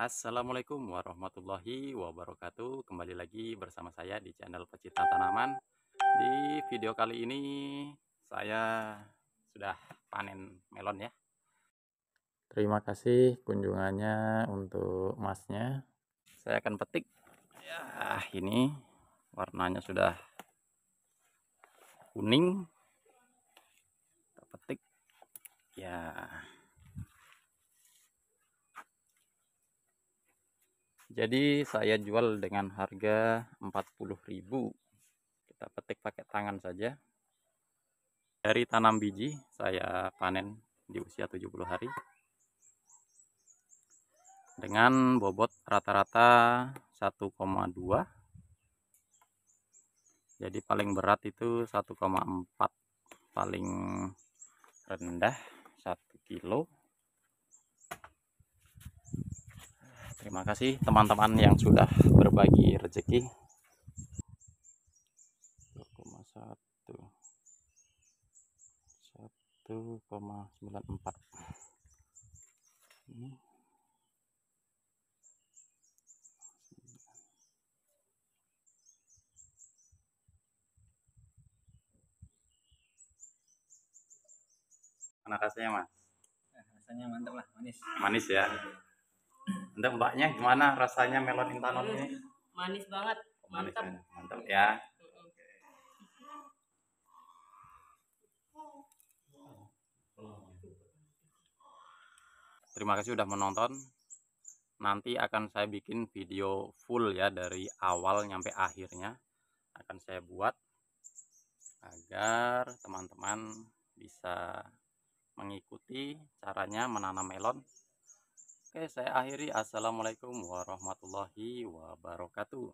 Assalamualaikum warahmatullahi wabarakatuh Kembali lagi bersama saya di channel pecinta tanaman Di video kali ini saya sudah panen melon ya Terima kasih kunjungannya untuk masnya Saya akan petik Ya ini warnanya sudah kuning Kita petik Ya jadi saya jual dengan harga 40.000 kita petik pakai tangan saja dari tanam biji saya panen di usia 70 hari dengan bobot rata-rata 1,2 jadi paling berat itu 1,4 paling rendah 1 kilo terima kasih teman-teman yang sudah berbagi rezeki 1,1 1,94 ini Mana rasanya mas? rasanya mantap lah, manis. Manis ya. Untuk mbaknya gimana rasanya melon intanon ini? Manis banget. Mantap. Manis, mantap ya. Terima kasih sudah menonton. Nanti akan saya bikin video full ya dari awal sampai akhirnya akan saya buat agar teman-teman bisa mengikuti caranya menanam melon Oke, saya akhiri. Assalamualaikum warahmatullahi wabarakatuh.